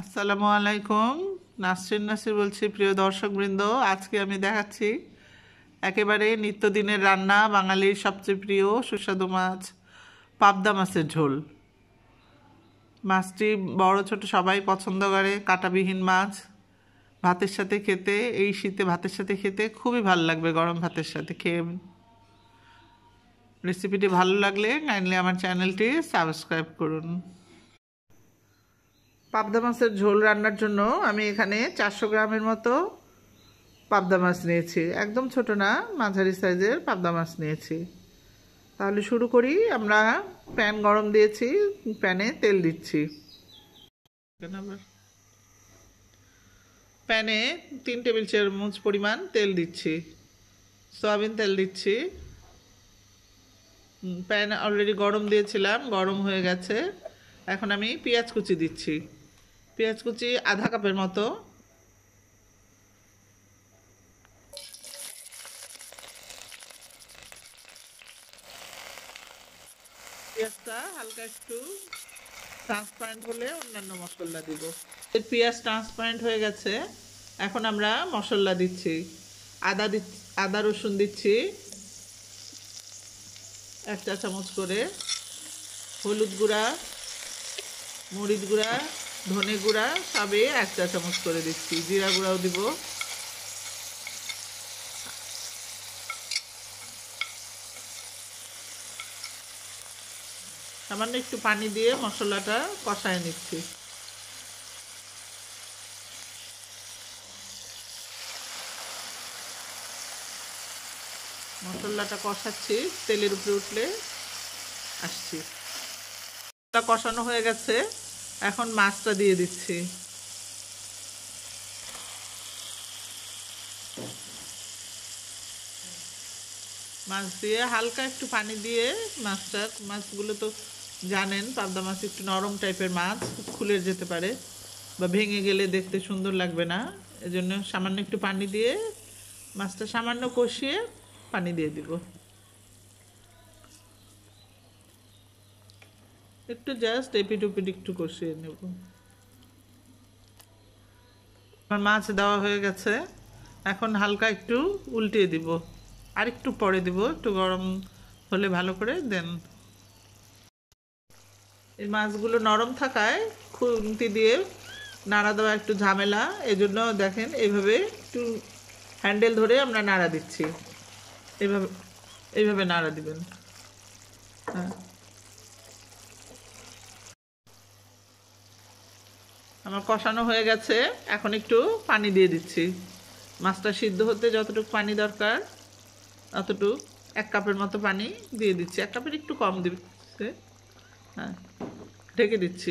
আসসালামু আলাইকুম নাসরিন নাসির বলছি প্রিয় দর্শকবৃন্দ আজকে আমি দেখাচ্ছি একেবারে নিত্যদিনের রান্না বাঙালির সবচেয়ে প্রিয় সুস্বাদু মাছ পাবদা মাছের ঝোল মাছটি বড় ছোট সবাই পছন্দ করে কাটাবিহীন মাছ ভাতের সাথে খেতে এই শীতে ভাতের সাথে খেতে খুবই ভালো লাগবে গরম ভাতের সাথে খেয়ে রেসিপিটি ভালো লাগলে কাইন্ডলি আমার চ্যানেলটি সাবস্ক্রাইব করুন পাবদা মাছের ঝোল রান্নার জন্য আমি এখানে চারশো গ্রামের মতো পাবদা মাছ নিয়েছি একদম ছোট না মাঝারি সাইজের পাবদা মাছ নিয়েছি তাহলে শুরু করি আমরা প্যান গরম দিয়েছি প্যানে তেল দিচ্ছি প্যানে তিন টেবিল চামচ পরিমাণ তেল দিচ্ছি সয়াবিন তেল দিচ্ছি প্যান অলরেডি গরম দিয়েছিলাম গরম হয়ে গেছে এখন আমি পেঁয়াজ কুচি দিচ্ছি পেঁয়াজ কুচি আধা কাপের মতো পেঁয়াজটা হালকা একটু ট্রান্সপারেন্ট হলে অন্যান্য মশলা দিব পেঁয়াজ ট্রান্সপারেন্ট হয়ে গেছে এখন আমরা মশলা দিচ্ছি আদা দিচ্ছি আদা রসুন দিচ্ছি এক চা চামচ করে হলুদ গুঁড়া মরিচ গুঁড়া ধনে গুঁড়া সবে এক চা চামচ করে দিচ্ছি জিরা গুঁড়াও দিব সামান্য একটু পানি দিয়ে মশলাটা কষায় নিচ্ছি মশলাটা কষাচ্ছি তেলের উপরে উঠলে আসছি কষানো হয়ে গেছে এখন মাছটা দিয়ে দিচ্ছি মাছ দিয়ে হালকা একটু পানি দিয়ে মাছটা মাছগুলো তো জানেন পাবদা মাছ একটু নরম টাইপের মাছ খুলে যেতে পারে বা ভেঙে গেলে দেখতে সুন্দর লাগবে না এজন্য সামান্য একটু পানি দিয়ে মাছটা সামান্য কষিয়ে পানি দিয়ে দিব একটু জাস্ট এপিট উপিট একটু কষিয়ে নেব আমার মাছ দেওয়া হয়ে গেছে এখন হালকা একটু উল্টিয়ে দিব আর একটু পরে দিব একটু গরম হলে ভালো করে দেন এই মাছগুলো নরম থাকায় খুন্তি দিয়ে নাড়া দেওয়া একটু ঝামেলা এজন্য দেখেন এইভাবে একটু হ্যান্ডেল ধরে আমরা নাড়া দিচ্ছি এভাবে এইভাবে নাড়া দিবেন হ্যাঁ আমার কষানো হয়ে গেছে এখন একটু পানি দিয়ে দিচ্ছি মাছটা সিদ্ধ হতে যতটুকু পানি দরকার ততটুকু এক কাপের মতো পানি দিয়ে দিচ্ছি এক কাপের একটু কম দিচ্ছে হ্যাঁ ঢেকে দিচ্ছি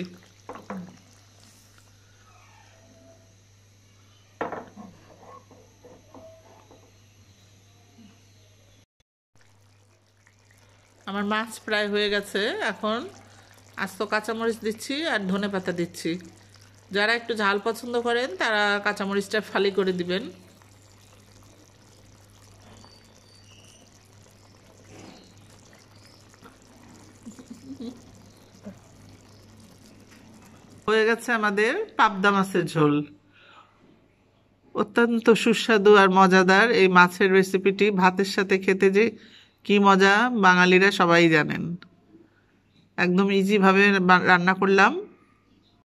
আমার মাছ প্রায় হয়ে গেছে এখন আস্ত কাঁচামরিচ দিচ্ছি আর ধনে পাতা দিচ্ছি যারা একটু ঝাল পছন্দ করেন তারা কাঁচামরিচটা ফালি করে দিবেন হয়ে গেছে আমাদের পাবদা মাছের ঝোল অত্যন্ত সুস্বাদু আর মজাদার এই মাছের রেসিপিটি ভাতের সাথে খেতে যে কি মজা বাঙালিরা সবাই জানেন একদম ইজিভাবে রান্না করলাম